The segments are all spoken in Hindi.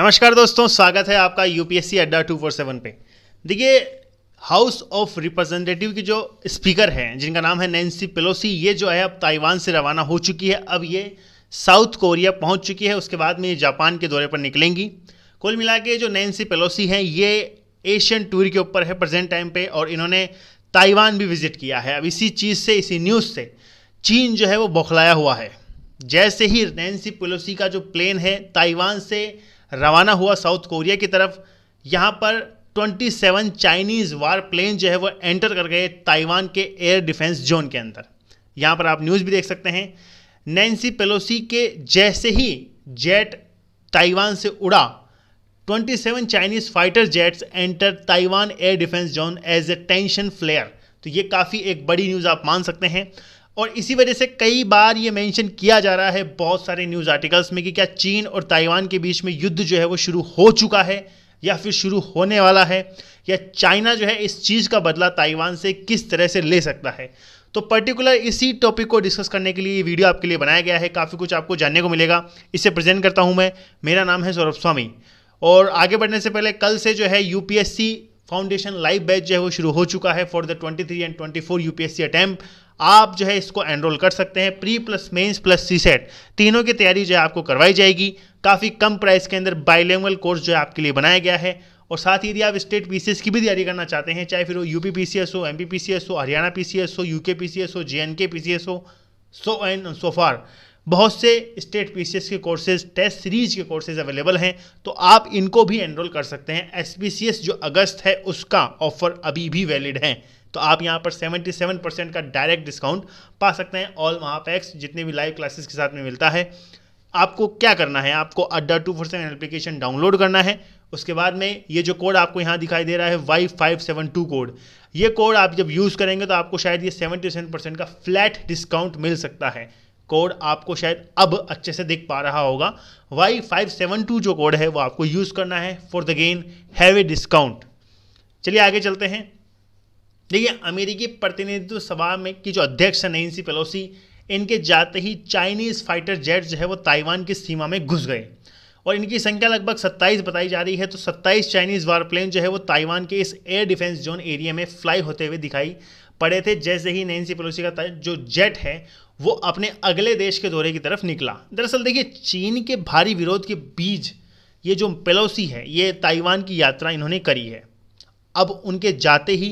नमस्कार दोस्तों स्वागत है आपका यूपीएससी अड्डा टू फोर सेवन पे देखिए हाउस ऑफ रिप्रेजेंटेटिव की जो स्पीकर हैं जिनका नाम है नैन्सी पेलोसी ये जो है अब ताइवान से रवाना हो चुकी है अब ये साउथ कोरिया पहुंच चुकी है उसके बाद में ये जापान के दौरे पर निकलेंगी कुल मिला के जो नैन्सी पेलोसी हैं ये एशियन टूर के ऊपर है प्रेजेंट टाइम पे और इन्होंने ताइवान भी विजिट किया है अब इसी चीज़ से इसी न्यूज़ से चीन जो है वो बौखलाया हुआ है जैसे ही नैन्सी पेलोसी का जो प्लेन है ताइवान से रवाना हुआ साउथ कोरिया की तरफ यहाँ पर 27 चाइनीज़ वार प्लेन जो है वो एंटर कर गए ताइवान के एयर डिफेंस जोन के अंदर यहाँ पर आप न्यूज़ भी देख सकते हैं नैन्सी पेलोसी के जैसे ही जेट ताइवान से उड़ा 27 Chinese fighter jets enter Taiwan air defence zone as a tension flare तो ये काफ़ी एक बड़ी न्यूज़ आप मान सकते हैं और इसी वजह से कई बार ये मेंशन किया जा रहा है बहुत सारे न्यूज़ आर्टिकल्स में कि क्या चीन और ताइवान के बीच में युद्ध जो है वो शुरू हो चुका है या फिर शुरू होने वाला है या चाइना जो है इस चीज़ का बदला ताइवान से किस तरह से ले सकता है तो पर्टिकुलर इसी टॉपिक को डिस्कस करने के लिए ये वीडियो आपके लिए बनाया गया है काफ़ी कुछ आपको जानने को मिलेगा इसे प्रेजेंट करता हूँ मैं मेरा नाम है सौरभ स्वामी और आगे बढ़ने से पहले कल से जो है यूपीएससी फाउंडेशन लाइव बैच जो है वो शुरू हो चुका है for the 23 and 24 UPSC attempt आप जो है इसको एनरोल कर सकते हैं pre plus mains plus CSAT तीनों की तैयारी जो है आपको करवाई जाएगी काफ़ी कम प्राइस के अंदर बाइलेंगल कोर्स जो है आपके लिए बनाया गया है और साथ ही यदि आप स्टेट पीसीएस की भी तैयारी करना चाहते हैं चाहे फिर वो यूपी पीसीएस हो एम हो हरियाणा पीसीएस हो यूके पीसीएस हो जेएनके पीसीएस हो सो एंड सो फार बहुत से स्टेट पीसीएस के कोर्सेज टेस्ट सीरीज के कोर्सेज अवेलेबल हैं तो आप इनको भी एनरोल कर सकते हैं एस जो अगस्त है उसका ऑफर अभी भी वैलिड है तो आप यहाँ पर 77 परसेंट का डायरेक्ट डिस्काउंट पा सकते हैं ऑल महापैक्स जितने भी लाइव क्लासेस के साथ में मिलता है आपको क्या करना है आपको अड्डा टू सेवन एप्लीकेशन डाउनलोड करना है उसके बाद में ये जो कोड आपको यहाँ दिखाई दे रहा है Y five seven two code ये कोड आप जब यूज़ करेंगे तो आपको शायद ये सेवेंटी सेवन परसेंट का फ्लैट डिस्काउंट मिल सकता है कोड आपको शायद अब अच्छे से दिख पा रहा होगा वाई फाइव सेवन टू जो कोड है वो आपको यूज़ करना है for the gain have a discount चलिए आगे चलते हैं देखिए अमेरिकी प्रतिनिधित्व सभा में की जो अध्यक्ष है नैन्सी पेलोसी इनके जाते ही चाइनीज़ फाइटर जेट जो है वो ताइवान की सीमा में घुस गए और इनकी संख्या लगभग 27 बताई जा रही है तो 27 चाइनीज़ वारप्लेन जो है वो ताइवान के इस एयर डिफेंस जोन एरिया में फ्लाई होते हुए दिखाई पड़े थे जैसे ही नैन्सी पेलोसी का जो जेट है वो अपने अगले देश के दौरे की तरफ निकला दरअसल देखिए चीन के भारी विरोध के बीच ये जो पेलोसी है ये ताइवान की यात्रा इन्होंने करी है अब उनके जाते ही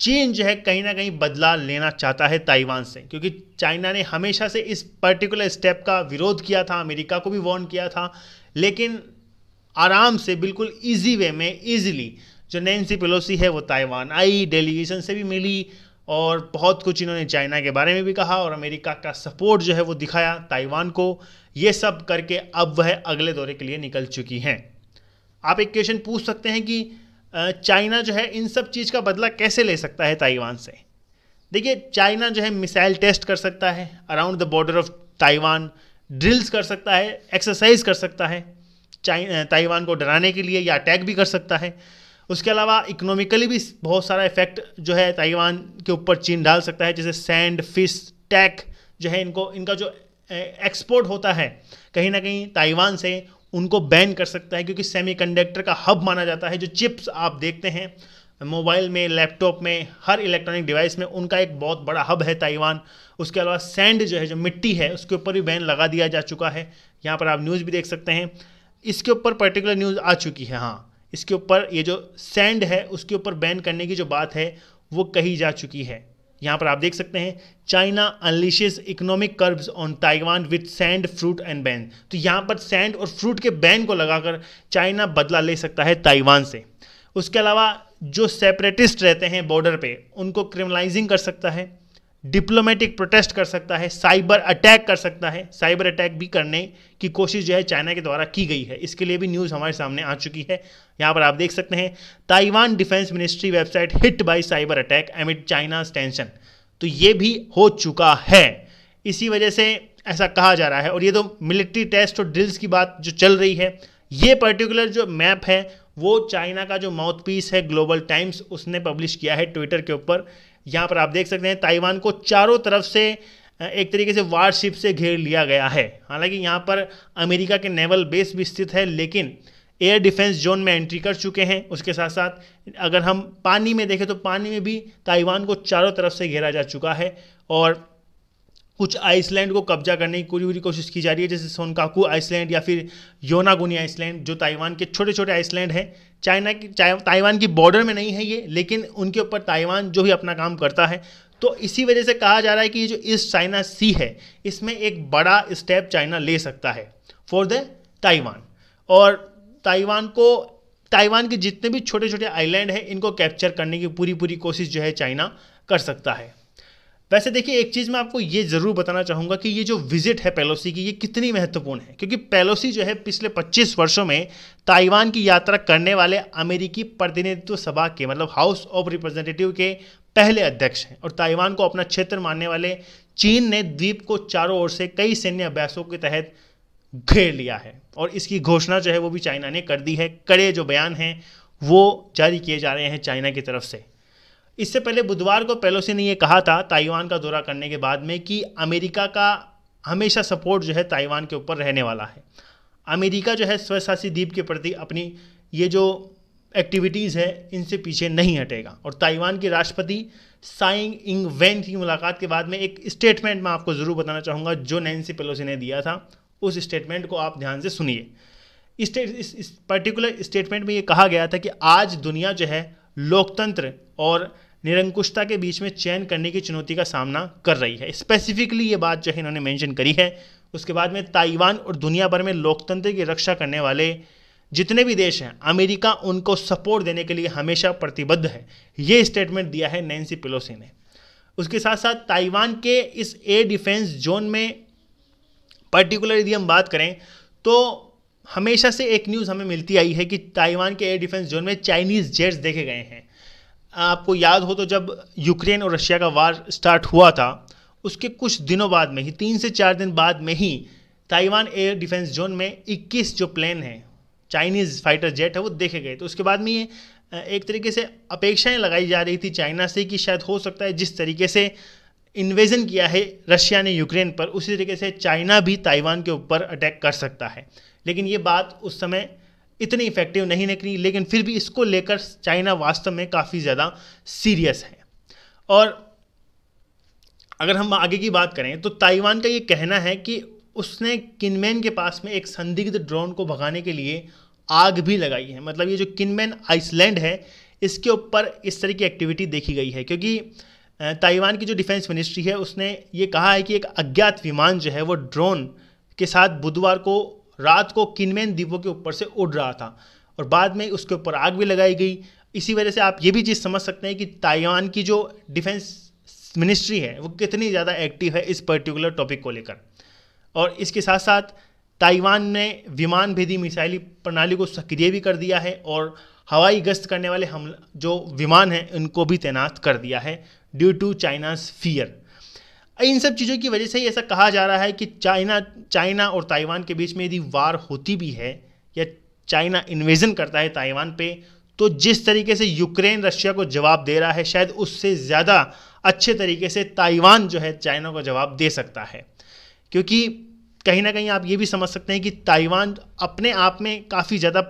चीन जो है कहीं ना कहीं बदला लेना चाहता है ताइवान से क्योंकि चाइना ने हमेशा से इस पर्टिकुलर स्टेप का विरोध किया था अमेरिका को भी वार्न किया था लेकिन आराम से बिल्कुल इजी वे में इजीली जो नैन्सी पेलोसी है वो ताइवान आई डेलीगेशन से भी मिली और बहुत कुछ इन्होंने चाइना के बारे में भी कहा और अमेरिका का सपोर्ट जो है वो दिखाया ताइवान को ये सब करके अब वह अगले दौरे के लिए निकल चुकी हैं आप एक क्वेश्चन पूछ सकते हैं कि चाइना जो है इन सब चीज़ का बदला कैसे ले सकता है ताइवान से देखिए चाइना जो है मिसाइल टेस्ट कर सकता है around the border of Taiwan drills कर सकता है एक्सरसाइज कर सकता है ताइवान को डराने के लिए या अटैक भी कर सकता है उसके अलावा इकोनॉमिकली भी बहुत सारा इफेक्ट जो है ताइवान के ऊपर चीन डाल सकता है जैसे सैंड फिश टैक जो है इनको इनका जो एक्सपोर्ट होता है कहीं ना कहीं ताइवान से उनको बैन कर सकता है क्योंकि सेमीकंडक्टर का हब माना जाता है जो चिप्स आप देखते हैं मोबाइल में लैपटॉप में हर इलेक्ट्रॉनिक डिवाइस में उनका एक बहुत बड़ा हब है ताइवान उसके अलावा सैंड जो है जो मिट्टी है उसके ऊपर भी बैन लगा दिया जा चुका है यहाँ पर आप न्यूज़ भी देख सकते हैं इसके ऊपर पर्टिकुलर न्यूज़ आ चुकी है हाँ इसके ऊपर ये जो सैंड है उसके ऊपर बैन करने की जो बात है वो कही जा चुकी है यहाँ पर आप देख सकते हैं China unleashes economic curbs on Taiwan with sand fruit and ban तो यहाँ पर सैंड और फ्रूट के बैन को लगाकर चाइना बदला ले सकता है ताइवान से उसके अलावा जो सेपरेटिस्ट रहते हैं बॉर्डर पे उनको क्रिमिनलाइजिंग कर सकता है डिप्लोमेटिक प्रोटेस्ट कर सकता है साइबर अटैक कर सकता है साइबर अटैक भी करने की कोशिश जो है चाइना के द्वारा की गई है इसके लिए भी न्यूज़ हमारे सामने आ चुकी है यहाँ पर आप देख सकते हैं Taiwan defence ministry website hit by cyber attack amid China tension तो ये भी हो चुका है इसी वजह से ऐसा कहा जा रहा है और ये तो मिलिट्री टेस्ट और ड्रिल्स की बात जो चल रही है ये पर्टिकुलर जो मैप है वो चाइना का जो माउथ पीस है ग्लोबल टाइम्स उसने पब्लिश किया है ट्विटर के ऊपर यहाँ पर आप देख सकते हैं ताइवान को चारों तरफ से एक तरीके से वारशिप से घेर लिया गया है हालांकि यहाँ पर अमेरिका के नेवल बेस भी स्थित है लेकिन एयर डिफेंस जोन में एंट्री कर चुके हैं उसके साथ साथ अगर हम पानी में देखें तो पानी में भी ताइवान को चारों तरफ से घेरा जा चुका है और कुछ आइसलैंड को कब्जा करने की पूरी पूरी कोशिश की जा रही है जैसे सोनकाकू आइसलैंड या फिर योनागुनी आइसलैंड जो ताइवान के छोटे छोटे आइसलैंड हैं चाइना की ताइवान की बॉर्डर में नहीं है ये लेकिन उनके ऊपर ताइवान जो भी अपना काम करता है तो इसी वजह से कहा जा रहा है कि ये जो ईस्ट चाइना सी है इसमें एक बड़ा स्टेप चाइना ले सकता है फॉर द ताइवान और ताइवान को ताइवान के जितने भी छोटे छोटे आइलैंड हैं इनको कैप्चर करने की पूरी पूरी कोशिश जो है चाइना कर सकता है वैसे देखिए एक चीज़ मैं आपको ये ज़रूर बताना चाहूँगा कि ये जो विजिट है पेलोसी की ये कितनी महत्वपूर्ण है क्योंकि पेलोसी जो है पिछले 25 वर्षों में ताइवान की यात्रा करने वाले अमेरिकी प्रतिनिधित्व सभा के मतलब हाउस ऑफ रिप्रेजेंटेटिव के पहले अध्यक्ष हैं और ताइवान को अपना क्षेत्र मानने वाले चीन ने द्वीप को चारों ओर से कई सैन्य अभ्यासों के तहत घेर लिया है और इसकी घोषणा जो है वो भी चाइना ने कर दी है कड़े जो बयान हैं वो जारी किए जा रहे हैं चाइना की तरफ से इससे पहले बुधवार को पेलोसी ने यह कहा था ताइवान का दौरा करने के बाद में कि अमेरिका का हमेशा सपोर्ट जो है ताइवान के ऊपर रहने वाला है अमेरिका जो है स्वशासी द्वीप के प्रति अपनी ये जो एक्टिविटीज़ है इनसे पीछे नहीं हटेगा और ताइवान के राष्ट्रपति साइंग इंग वेन की मुलाकात के बाद में एक स्टेटमेंट मैं आपको ज़रूर बताना चाहूँगा जो नैन्सी पेलोसी ने दिया था उस स्टेटमेंट को आप ध्यान से सुनिए इस, इस पर्टिकुलर स्टेटमेंट में ये कहा गया था कि आज दुनिया जो है लोकतंत्र और निरंकुशता के बीच में चयन करने की चुनौती का सामना कर रही है स्पेसिफिकली ये बात जो है इन्होंने मेंशन करी है उसके बाद में ताइवान और दुनिया भर में लोकतंत्र की रक्षा करने वाले जितने भी देश हैं अमेरिका उनको सपोर्ट देने के लिए हमेशा प्रतिबद्ध है ये स्टेटमेंट दिया है नैन्सी पिलोसी ने उसके साथ साथ ताइवान के इस ए डिफेंस जोन में पर्टिकुलर यदि हम बात करें तो हमेशा से एक न्यूज़ हमें मिलती आई है कि ताइवान के एयर डिफेंस जोन में चाइनीज़ जेट्स देखे गए हैं आपको याद हो तो जब यूक्रेन और रशिया का वार स्टार्ट हुआ था उसके कुछ दिनों बाद में ही तीन से चार दिन बाद में ही ताइवान एयर डिफेंस जोन में 21 जो प्लेन हैं चाइनीज़ फाइटर जेट है वो देखे गए तो उसके बाद में ये एक तरीके से अपेक्षाएं लगाई जा रही थी चाइना से कि शायद हो सकता है जिस तरीके से इन्वेजन किया है रशिया ने यूक्रेन पर उसी तरीके से चाइना भी ताइवान के ऊपर अटैक कर सकता है लेकिन ये बात उस समय इतनी इफेक्टिव नहीं निकली लेकिन फिर भी इसको लेकर चाइना वास्तव में काफ़ी ज़्यादा सीरियस है और अगर हम आगे की बात करें तो ताइवान का ये कहना है कि उसने किनमैन के पास में एक संदिग्ध ड्रोन को भगाने के लिए आग भी लगाई है मतलब ये जो किनमैन आइसलैंड है इसके ऊपर इस तरह की एक्टिविटी देखी गई है क्योंकि ताइवान की जो डिफेंस मिनिस्ट्री है उसने ये कहा है कि एक अज्ञात विमान जो है वो ड्रोन के साथ बुधवार को रात को किनमेन द्वीपों के ऊपर से उड़ रहा था और बाद में उसके ऊपर आग भी लगाई गई इसी वजह से आप ये भी चीज़ समझ सकते हैं कि ताइवान की जो डिफेंस मिनिस्ट्री है वो कितनी ज़्यादा एक्टिव है इस पर्टिकुलर टॉपिक को लेकर और इसके साथ साथ ताइवान ने विमान भेदी मिसाइली प्रणाली को सक्रिय भी कर दिया है और हवाई गश्त करने वाले हम जो विमान हैं उनको भी तैनात कर दिया है ड्यू टू चाइनाज फियर इन सब चीज़ों की वजह से ही ऐसा कहा जा रहा है कि चाइना चाइना और ताइवान के बीच में यदि वार होती भी है या चाइना इन्वेजन करता है ताइवान पे तो जिस तरीके से यूक्रेन रशिया को जवाब दे रहा है शायद उससे ज़्यादा अच्छे तरीके से ताइवान जो है चाइना को जवाब दे सकता है क्योंकि कहीं ना कहीं आप ये भी समझ सकते हैं कि ताइवान अपने आप में काफ़ी ज़्यादा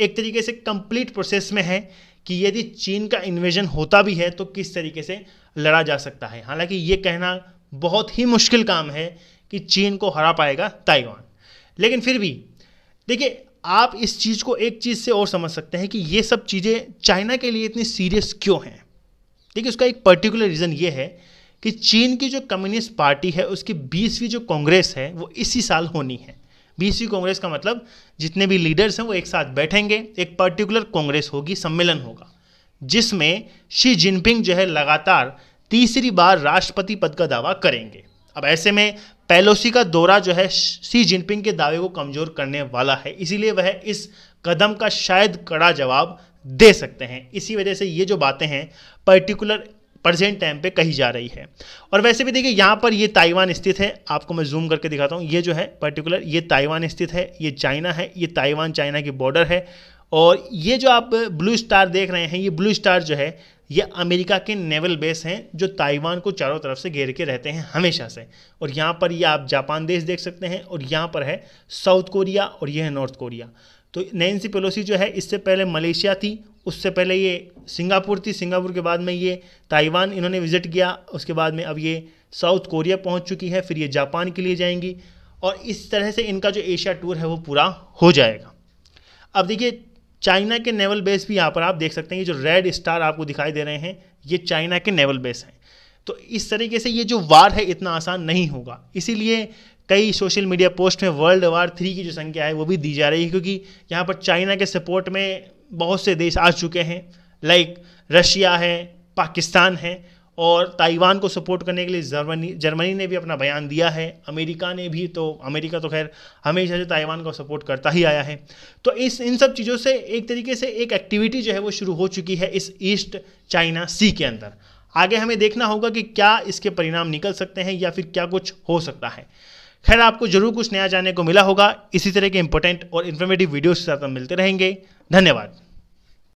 एक तरीके से कंप्लीट प्रोसेस में है कि यदि चीन का इन्वेजन होता भी है तो किस तरीके से लड़ा जा सकता है हालांकि ये कहना बहुत ही मुश्किल काम है कि चीन को हरा पाएगा ताइवान लेकिन फिर भी देखिए आप इस चीज़ को एक चीज़ से और समझ सकते हैं कि ये सब चीज़ें चाइना के लिए इतनी सीरियस क्यों हैं देखिए उसका एक पर्टिकुलर रीज़न ये है कि चीन की जो कम्युनिस्ट पार्टी है उसकी बीसवीं जो कांग्रेस है वो इसी साल होनी है बीसवीं कांग्रेस का मतलब जितने भी लीडर्स हैं वो एक साथ बैठेंगे एक पर्टिकुलर कांग्रेस होगी सम्मेलन होगा जिसमें शी जिनपिंग जो है लगातार तीसरी बार राष्ट्रपति पद का दावा करेंगे अब ऐसे में पेलोसी का दौरा जो है शी जिनपिंग के दावे को कमजोर करने वाला है इसीलिए वह इस कदम का शायद कड़ा जवाब दे सकते हैं इसी वजह से ये जो बातें हैं पर्टिकुलर प्रेजेंट टाइम पे कही जा रही है और वैसे भी देखिए यहाँ पर ये ताइवान स्थित है आपको मैं जूम करके दिखाता हूँ ये जो है पर्टिकुलर ये ताइवान स्थित है ये चाइना है ये ताइवान चाइना की बॉर्डर है और ये जो आप ब्लू स्टार देख रहे हैं ये ब्लू स्टार जो है ये अमेरिका के नेवल बेस हैं जो ताइवान को चारों तरफ से घेर के रहते हैं हमेशा से और यहाँ पर ये आप जापान देश देख सकते हैं और यहाँ पर है साउथ कोरिया और यह है नॉर्थ कोरिया तो नैन्सी पेलोसी जो है इससे पहले मलेशिया थी उससे पहले ये सिंगापुर थी सिंगापुर के बाद में ये ताइवान इन्होंने विजिट किया उसके बाद में अब ये साउथ कोरिया पहुँच चुकी है फिर ये जापान के लिए जाएंगी और इस तरह से इनका जो एशिया टूर है वो पूरा हो जाएगा अब देखिए चाइना के नेवल बेस भी यहाँ पर आप देख सकते हैं ये जो रेड स्टार आपको दिखाई दे रहे हैं ये चाइना के नेवल बेस हैं तो इस तरीके से ये जो वार है इतना आसान नहीं होगा इसीलिए कई सोशल मीडिया पोस्ट में वर्ल्ड वार थ्री की जो संख्या है वो भी दी जा रही है क्योंकि यहाँ पर चाइना के सपोर्ट में बहुत से देश आ चुके हैं लाइक रशिया है पाकिस्तान है और ताइवान को सपोर्ट करने के लिए जर्मनी जर्मनी ने भी अपना बयान दिया है अमेरिका ने भी तो अमेरिका तो खैर हमेशा से ताइवान को सपोर्ट करता ही आया है तो इस इन सब चीज़ों से एक तरीके से एक एक्टिविटी जो है वो शुरू हो चुकी है इस ईस्ट चाइना सी के अंदर आगे हमें देखना होगा कि क्या इसके परिणाम निकल सकते हैं या फिर क्या कुछ हो सकता है खैर आपको जरूर कुछ नया जानने को मिला होगा इसी तरह के इंपॉर्टेंट और इन्फॉर्मेटिव वीडियोज़ के साथ हम मिलते रहेंगे धन्यवाद